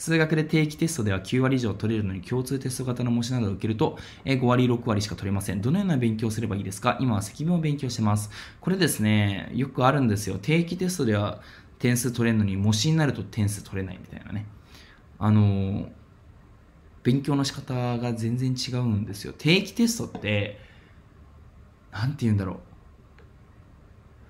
数学で定期テストでは9割以上取れるのに共通テスト型の模試などを受けると、え5割、6割しか取れません。どのような勉強をすればいいですか今は積分を勉強してます。これですね、よくあるんですよ。定期テストでは点数取れるのに、模試になると点数取れないみたいなね。あの勉強の仕方が全然違うんですよ。定期テストって、なんて言うんだろう。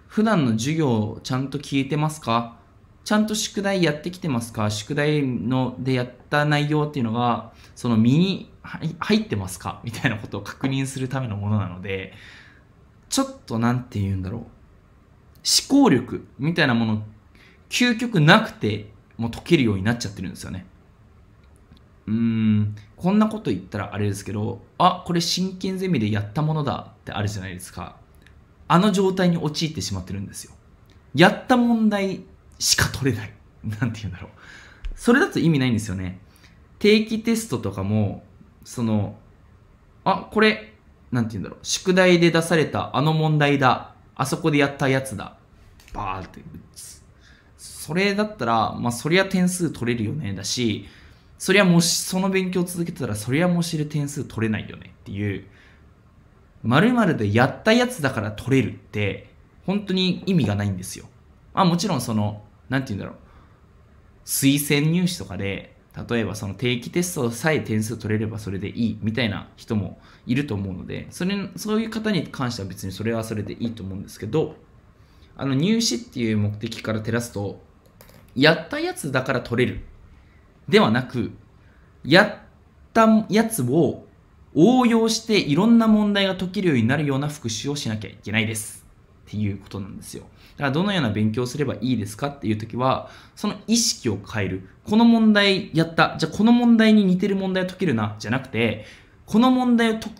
普段の授業をちゃんと聞いてますかちゃんと宿題やってきてますか宿題のでやった内容っていうのが、その身に入ってますかみたいなことを確認するためのものなので、ちょっとなんて言うんだろう。思考力みたいなもの、究極なくても解けるようになっちゃってるんですよね。うーん、こんなこと言ったらあれですけど、あ、これ真剣ゼミでやったものだってあるじゃないですか。あの状態に陥ってしまってるんですよ。やった問題しか取れない。なんて言うんだろう。それだと意味ないんですよね。定期テストとかも、その、あ、これ、なんて言うんだろう。宿題で出されたあの問題だ。あそこでやったやつだ。バーって打つ。それだったら、まあ、そりゃ点数取れるよね。だし、そりゃもし、その勉強続けてたら、そりゃもしる点数取れないよねっていう、まるでやったやつだから取れるって、本当に意味がないんですよ。まあもちろんその、何て言うんだろう、推薦入試とかで、例えばその定期テストさえ点数取れればそれでいいみたいな人もいると思うので、それ、そういう方に関しては別にそれはそれでいいと思うんですけど、あの入試っていう目的から照らすと、やったやつだから取れる。ではなく、やったやつを応用していろんな問題が解けるようになるような復習をしなきゃいけないです。っていうことなんですよ。だからどのような勉強をすればいいですかっていう時は、その意識を変える。この問題やった。じゃあこの問題に似てる問題を解けるな。じゃなくて、この問題を解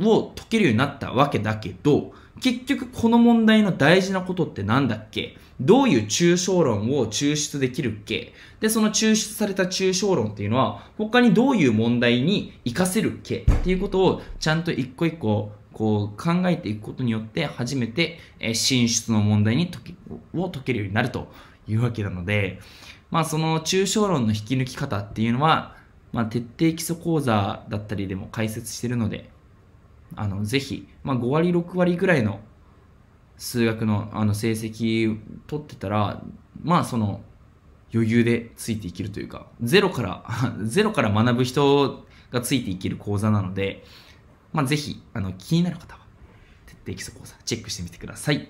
を解けるようになったわけだけど、結局この問題の大事なことって何だっけどういう抽象論を抽出できるっけで、その抽出された抽象論っていうのは、他にどういう問題に活かせるっけっていうことをちゃんと一個一個こう考えていくことによって初めて、え進出の問題に解けを解けるようになるというわけなので、まあ、その抽象論の引き抜き方っていうのは、まあ、徹底基礎講座だったりでも解説してるので、あのぜひ、まあ、5割、6割ぐらいの数学のあの成績取ってたら、まあその余裕でついていけるというか、ゼロから、ゼロから学ぶ人がついていける講座なので、まあ、ぜひ、あの、気になる方は、徹底基礎講座チェックしてみてください。